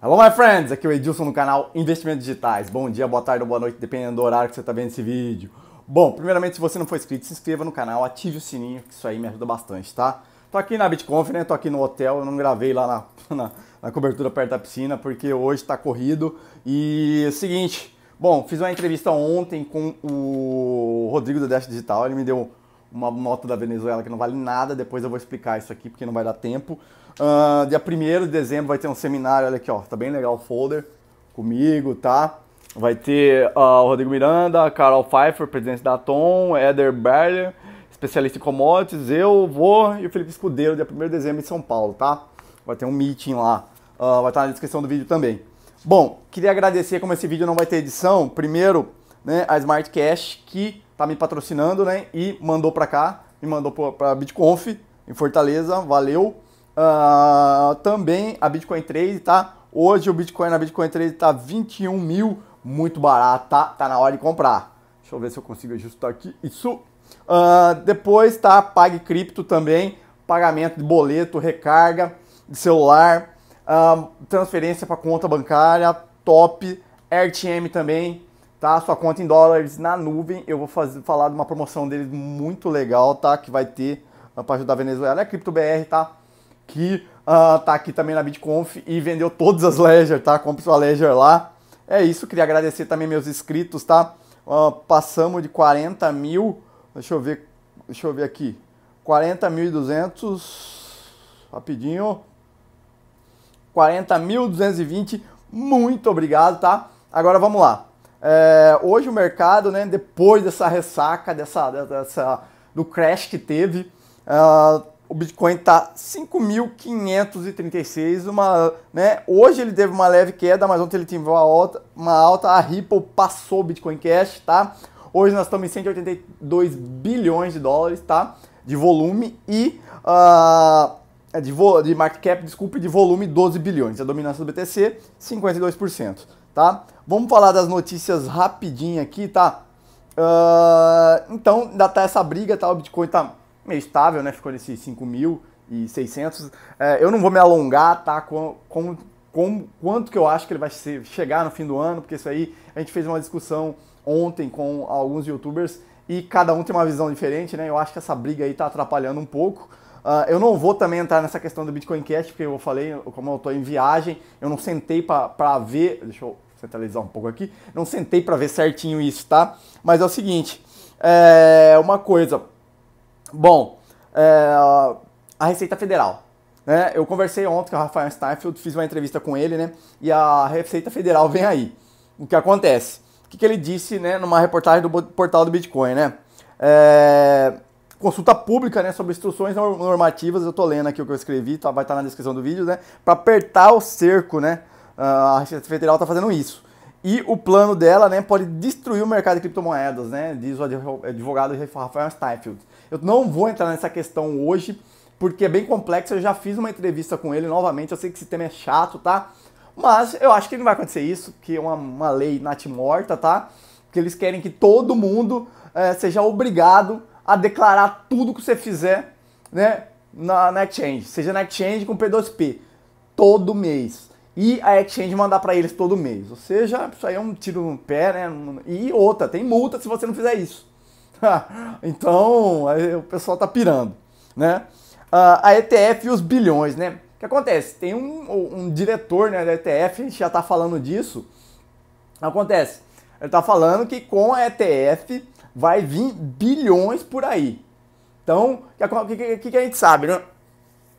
Alô, my friends! Aqui é o Edilson no canal Investimentos Digitais. Bom dia, boa tarde ou boa noite, dependendo do horário que você está vendo esse vídeo. Bom, primeiramente, se você não for inscrito, se inscreva no canal, ative o sininho, que isso aí me ajuda bastante, tá? Tô aqui na BitConference, né? tô aqui no hotel, eu não gravei lá na, na, na cobertura perto da piscina, porque hoje está corrido. E é o seguinte, bom, fiz uma entrevista ontem com o Rodrigo da Dash Digital, ele me deu uma nota da Venezuela que não vale nada, depois eu vou explicar isso aqui porque não vai dar tempo. Uh, dia 1 de dezembro vai ter um seminário, olha aqui, ó, tá bem legal o folder comigo, tá? Vai ter uh, o Rodrigo Miranda, Carol Pfeiffer, presidente da Atom, Eder Berler, especialista em commodities, eu vou e o Felipe Escudeiro, dia 1 de dezembro em São Paulo, tá? Vai ter um meeting lá, uh, vai estar na descrição do vídeo também. Bom, queria agradecer como esse vídeo não vai ter edição, primeiro, né, a Smart Cash que tá me patrocinando, né? E mandou para cá, me mandou para Bitconf em Fortaleza, valeu. Uh, também a Bitcoin Trade, tá? Hoje o Bitcoin na Bitcoin Trade tá 21 mil, muito barato, tá? Tá na hora de comprar. Deixa eu ver se eu consigo ajustar aqui. Isso. Uh, depois tá Pague Cripto também, pagamento de boleto, recarga de celular, uh, transferência para conta bancária, top. RTM também, tá? Sua conta em dólares na nuvem. Eu vou fazer, falar de uma promoção deles muito legal, tá? Que vai ter ah, para ajudar a Venezuela. É a CryptoBR, tá? Que uh, tá aqui também na BitConf e vendeu todas as Ledger, tá? Compre sua Ledger lá. É isso, queria agradecer também meus inscritos, tá? Uh, passamos de 40 mil. Deixa eu ver, deixa eu ver aqui. 40.200. Rapidinho. 40.220. Muito obrigado, tá? Agora vamos lá. É, hoje o mercado, né, depois dessa ressaca, dessa, dessa do crash que teve, uh, o Bitcoin está 5.536, uma, né, hoje ele teve uma leve queda, mas ontem ele teve uma alta, uma alta, a Ripple passou o Bitcoin Cash, tá? Hoje nós estamos em 182 bilhões de dólares, tá? De volume e uh, de, vo de market cap, desculpe, de volume 12 bilhões. A dominância do BTC, 52%, tá? Vamos falar das notícias rapidinho aqui, tá? Uh, então, ainda tá essa briga, tá? O Bitcoin tá meio estável, né? Ficou nesses 5.600. mil e É, eu não vou me alongar, tá? Com, com, com, quanto que eu acho que ele vai ser, chegar no fim do ano, porque isso aí a gente fez uma discussão ontem com alguns youtubers e cada um tem uma visão diferente, né? Eu acho que essa briga aí tá atrapalhando um pouco. Uh, eu não vou também entrar nessa questão do Bitcoin Cash, porque eu falei, como eu tô em viagem, eu não sentei para ver. Deixa eu centralizar um pouco aqui. Não sentei para ver certinho isso, tá? Mas é o seguinte, é uma coisa. Bom, é a Receita Federal. Né? Eu conversei ontem com o Rafael Steinfeld, fiz uma entrevista com ele, né? E a Receita Federal vem aí. O que acontece? O que, que ele disse, né? Numa reportagem do portal do Bitcoin, né? É... Consulta pública, né? Sobre instruções normativas. Eu tô lendo aqui o que eu escrevi, tá? vai estar tá na descrição do vídeo, né? Para apertar o cerco, né? Ah, a Receita Federal está fazendo isso. E o plano dela né, pode destruir o mercado de criptomoedas, né, diz o advogado Rafael Steinfeld. Eu não vou entrar nessa questão hoje, porque é bem complexo. Eu já fiz uma entrevista com ele novamente. Eu sei que esse tema é chato, tá? Mas eu acho que não vai acontecer isso, que é uma, uma lei natimorta, tá? Porque eles querem que todo mundo é, seja obrigado a declarar tudo que você fizer né, na, na exchange. Seja na exchange com P2P. Todo mês e a exchange mandar para eles todo mês. Ou seja, isso aí é um tiro no pé, né? E outra, tem multa se você não fizer isso. então, o pessoal tá pirando, né? a ETF e os bilhões, né? O que acontece? Tem um, um diretor né, da ETF, a gente já tá falando disso. Acontece, ele tá falando que com a ETF vai vir bilhões por aí. Então, o que, que, que a gente sabe, né?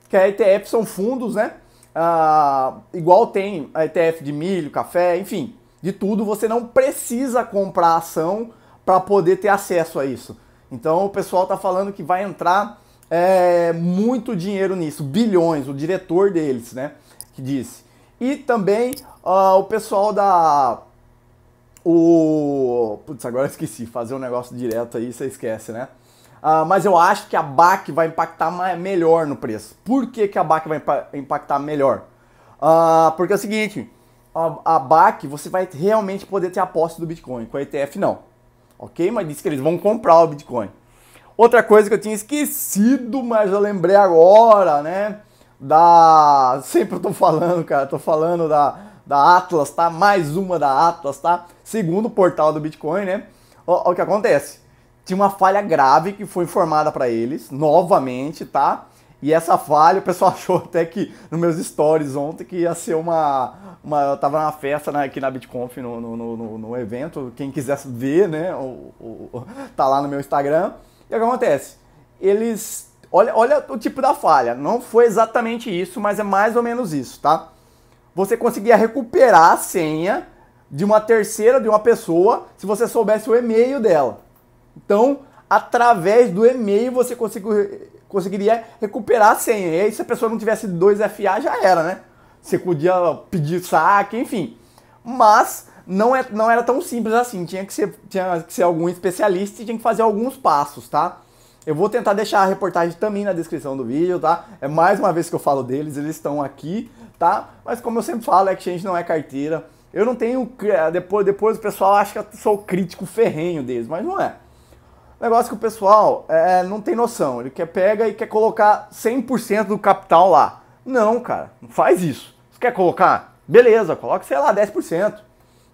Que a ETF são fundos, né? Ah, igual tem a eh, ETF de milho, café, enfim, de tudo, você não precisa comprar ação para poder ter acesso a isso. Então o pessoal está falando que vai entrar é, muito dinheiro nisso, bilhões, o diretor deles, né, que disse. E também ah, o pessoal da o. Putz, agora esqueci, fazer um negócio direto aí, você esquece, né? Uh, mas eu acho que a BAC vai impactar melhor no preço. Por que, que a BAC vai impactar melhor? Uh, porque é o seguinte, a, a, BAC você vai realmente poder ter a posse do Bitcoin, com a ETF não. Ok? Mas disse que eles vão comprar o Bitcoin. Outra coisa que eu tinha esquecido, mas eu lembrei agora, né? Da. Sempre eu tô falando, cara, tô falando da, da Atlas, tá? Mais uma da Atlas, tá? Segundo portal do Bitcoin, né? Olha o que acontece tinha uma falha grave que foi informada para eles, novamente, tá? E essa falha, o pessoal achou até que nos meus stories ontem que ia ser uma. uma eu tava numa festa né, aqui na BitConf, no, no, no, no, evento. Quem quisesse ver, né? O, o, tá lá no meu Instagram. E o que acontece? Eles. Olha, olha o tipo da falha. Não foi exatamente isso, mas é mais ou menos isso, tá? Você conseguia recuperar a senha de uma terceira, de uma pessoa, se você soubesse o e-mail dela. Então, através do e-mail você conseguiria recuperar a senha. E aí, se a pessoa não tivesse 2FA, já era, né? Você podia pedir saque, enfim. Mas não, é, não era tão simples assim. Tinha que, ser, tinha que ser algum especialista e tinha que fazer alguns passos, tá? Eu vou tentar deixar a reportagem também na descrição do vídeo, tá? É mais uma vez que eu falo deles, eles estão aqui, tá? Mas como eu sempre falo, é exchange não é carteira. Eu não tenho. Depois, depois o pessoal acha que eu sou crítico ferrenho deles, mas não é. Negócio que o pessoal é, é, não tem noção. Ele quer pega e quer colocar 100% do capital lá. Não, cara, não faz isso. Você quer colocar? Beleza, coloca, sei lá, 10%.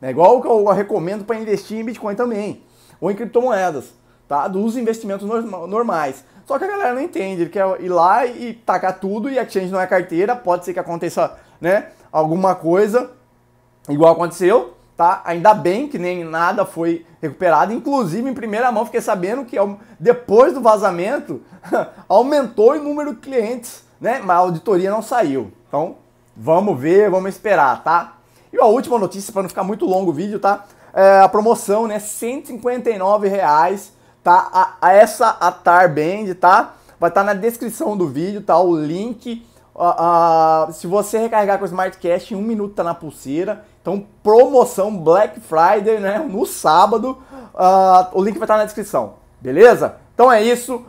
É igual o que eu recomendo para investir em Bitcoin também. Ou em criptomoedas, tá? Dos investimentos normais. Só que a galera não entende. Ele quer ir lá e tacar tudo e a exchange não é carteira. Pode ser que aconteça, né? Alguma coisa igual aconteceu tá? Ainda bem que nem nada foi recuperado. Inclusive, em primeira mão, fiquei sabendo que depois do vazamento aumentou o número de clientes, né? Mas a auditoria não saiu. Então, vamos ver, vamos esperar, tá? E a última notícia, para não ficar muito longo o vídeo, tá? É a promoção, né? R$159,00, tá? A, a essa Atar Band, tá? Vai estar tá na descrição do vídeo, tá? O link Uh, se você recarregar com o Smartcast, em um minuto tá na pulseira. Então, promoção Black Friday, né? No sábado. Uh, o link vai estar tá na descrição. Beleza? Então é isso.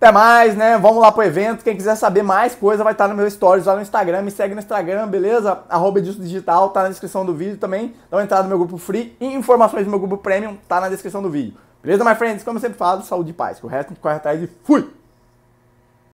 Até mais, né? Vamos lá pro evento. Quem quiser saber mais coisa vai estar tá no meu stories lá no Instagram. Me segue no Instagram, beleza? Arroba Edilson Digital, tá na descrição do vídeo também. Dá uma entrada no meu grupo free e informações do meu grupo premium tá na descrição do vídeo. Beleza, my friends? Como eu sempre falo, saúde e paz. Que o resto a gente corre atrás e fui!